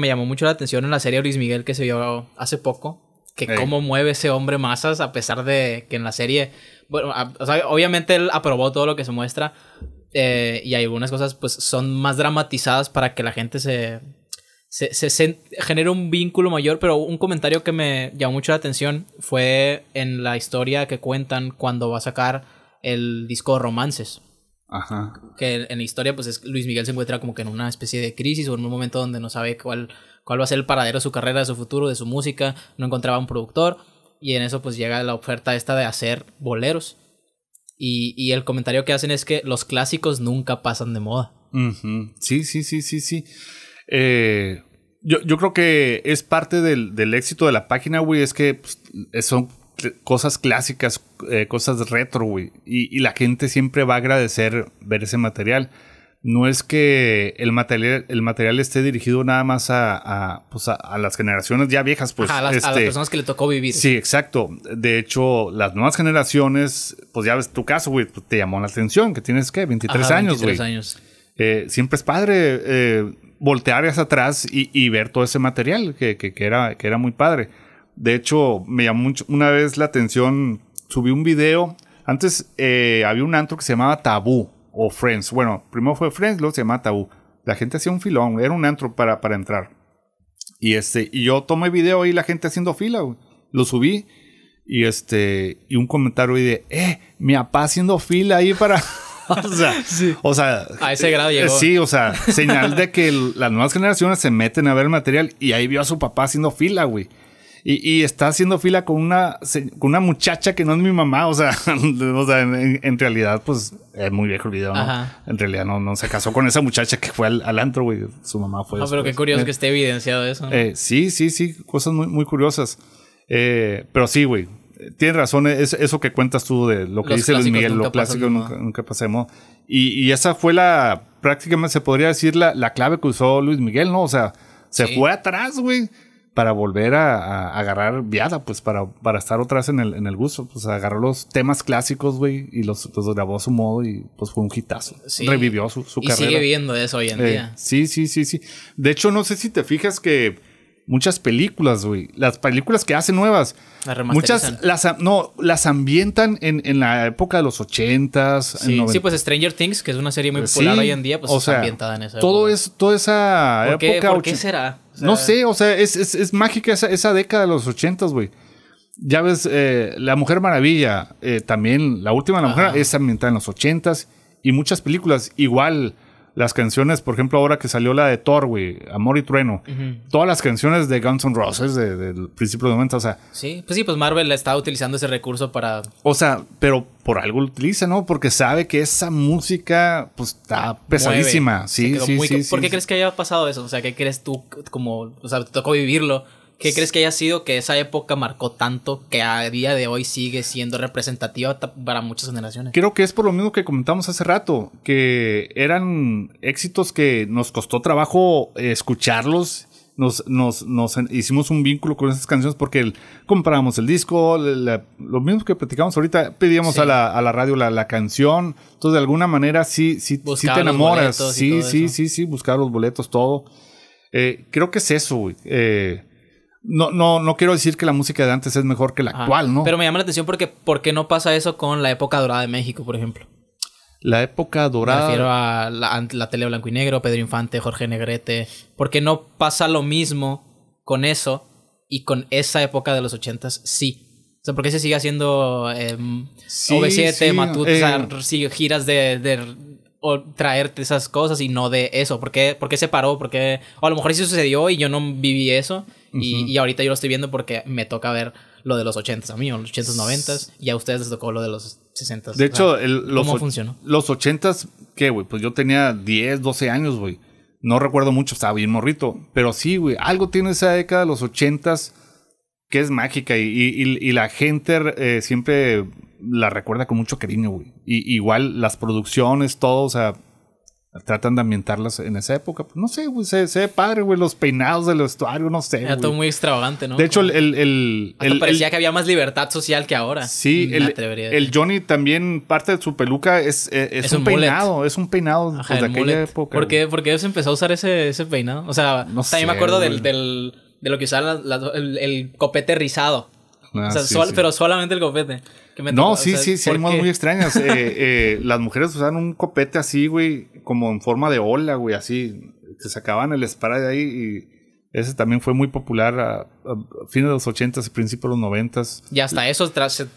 Me llamó mucho la atención en la serie Luis Miguel que se vio hace poco, que cómo mueve ese hombre masas a pesar de que en la serie, bueno, obviamente él aprobó todo lo que se muestra eh, y algunas cosas pues son más dramatizadas para que la gente se, se, genere un vínculo mayor, pero un comentario que me llamó mucho la atención fue en la historia que cuentan cuando va a sacar el disco Romances. Que en la historia, pues es, Luis Miguel se encuentra como que en una especie de crisis o en un momento donde no sabe cuál, cuál va a ser el paradero de su carrera, de su futuro, de su música, no encontraba un productor y en eso pues llega la oferta esta de hacer boleros. Y, el comentario que hacen es que los clásicos nunca pasan de moda. Sí, sí, sí, sí, sí. Eh, yo, creo que es parte del, éxito de la página, güey, es que pues, son cosas clásicas, eh, cosas retro, güey. Y, la gente siempre va a agradecer ver ese material. No es que el material, el material esté dirigido nada más a, a, pues a, las generaciones ya viejas, pues. a, las, este, personas que le tocó vivir. Sí, exacto. De hecho, las nuevas generaciones, pues ya ves tu caso, güey, pues, te llamó la atención, que tienes, ¿qué? 23 años, güey. años. Eh, siempre es padre eh, voltear hacia atrás y, ver todo ese material era, que era muy padre. De hecho, me llamó mucho, una vez la atención, subí un video. Antes eh, había un antro que se llamaba Tabú o Friends. Bueno, primero fue Friends, luego se llamaba Tabú. La gente hacía un filón, era un antro para, para entrar. Y, este, yo tomé video y la gente haciendo fila, Lo subí y este y un comentario ahí de, eh, mi papá haciendo fila ahí para... o, sea, o sea, a ese grado llegó. Sí, o sea, señal de que las nuevas generaciones se meten a ver el material y ahí vio a su papá haciendo fila, güey y, está haciendo fila con una, una muchacha que no es mi mamá. O sea, en, realidad, pues es muy viejo el video, ¿no? En realidad, no, no se casó con esa muchacha que fue al, al antro, güey. Su mamá fue. No, ah, pero qué curioso eh, que esté evidenciado eso. Eh, sí, sí, sí. Cosas muy, muy curiosas. Eh, pero sí, güey. Tienes razón, es eso que cuentas tú de lo que dice Luis Miguel, lo clásico nunca, nunca pasemos. Y, esa fue la, prácticamente se podría decir la, clave que usó Luis Miguel, ¿no? O sea, se fue atrás, güey para volver a, agarrar viada, pues para, para estar otra vez en el, gusto. Pues agarró los temas clásicos, güey, y los, grabó a su modo y pues fue un hitazo. Revivió su, carrera. Y sigue viendo eso hoy en eh, día. Sí, sí, sí, sí. De hecho, no sé si te fijas que muchas películas, güey, las películas que hacen nuevas, las muchas las, no, las ambientan en, en la época de los ochentas. Sí. sí, pues Stranger Things, que es una serie muy eh, popular hoy en día, pues está ambientada en esa todo Es, toda esa ¿Por qué será? no sé, o sea, es, mágica esa, década de los ochentas, güey. Ya ves, eh, La Mujer Maravilla, eh, también, la última de La Mujer, es ambientada en los ochentas y muchas películas igual las canciones, por ejemplo, ahora que salió la de Thor, güey, Amor y Trueno, todas las canciones de Guns N' Roses del principio de momento, o sea. Sí, pues sí, pues Marvel está utilizando ese recurso para. O sea, pero por algo lo utiliza, ¿no? Porque sabe que esa música, pues está pesadísima. Sí, sí, sí, ¿Por qué crees que haya pasado eso? O sea, ¿qué crees tú, como, o sea, te tocó vivirlo? ¿Qué crees que haya sido que esa época marcó tanto que a día de hoy sigue siendo representativa para muchas generaciones? Creo que es por lo mismo que comentamos hace rato, que eran éxitos que nos costó trabajo escucharlos. Nos, nos, nos hicimos un vínculo con esas canciones porque comprábamos el disco, lo mismo que platicamos ahorita, pedíamos a, la, radio la, canción, entonces de alguna manera sí, sí, te enamoras, sí, sí, sí, sí, buscar los boletos, todo. Eh, creo que es eso, güey. Eh, no, no, no quiero decir que la música de antes es mejor que la actual, ¿no? Pero me llama la atención porque ¿por qué no pasa eso con la época dorada de México, por ejemplo? La época dorada. Me refiero a la, tele blanco y negro, Pedro Infante, Jorge Negrete. ¿Por qué no pasa lo mismo con eso y con esa época de los ochentas? Sí. O sea, ¿por qué se sigue haciendo em, eh, OV7, giras de, traerte esas cosas y no de eso? ¿Por qué, se paró? ¿Por qué? O a lo mejor eso sucedió y yo no viví eso y, ahorita yo lo estoy viendo porque me toca ver lo de los 80 a mí, los 80s, y a ustedes les tocó lo de los 60 De hecho, el, los, ¿cómo funcionó? Los 80 ¿qué, güey? Pues yo tenía 10, 12 años, güey. No recuerdo mucho, estaba bien morrito. Pero sí, güey, algo tiene esa década, los 80s, que es mágica y, la gente eh, siempre la recuerda con mucho cariño, güey. igual las producciones, todo, o sea, Tratan de ambientarlas en esa época. Pues, no sé, güey, se, ve padre, güey, los peinados del vestuario, no sé. Era todo muy extravagante, ¿no? De hecho, el. el, parecía que había más libertad social que ahora. Sí, el, el Johnny también, parte de su peluca es, eh, es, un, peinado, es un peinado pues, de aquella época. ¿Por qué, se empezó a usar ese, ese peinado? O sea, no también me acuerdo del, del, de lo que usaban el copete rizado. Ah, o sea, pero solamente el copete. no, sí, sí, sí, hay modas muy extrañas. Eh, eh, las mujeres usaban un copete así, güey, como en forma de ola, güey, así. Se sacaban el espada de ahí y ese también fue muy popular a, fines de los 80s y principios de los 90 Y hasta eso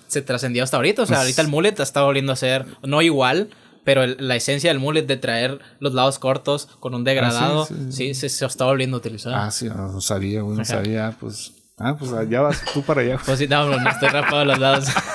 se, trascendió hasta ahorita. O sea, pues ahorita el mullet está volviendo a ser, no igual, pero la esencia del mullet de traer los lados cortos con un degradado, ah, sí, se, está volviendo a utilizar. Ah, sí, no, sabía, güey, no sabía, pues. Ah, pues allá vas tú para allá. Pues sí, no, me estoy rapado a los lados.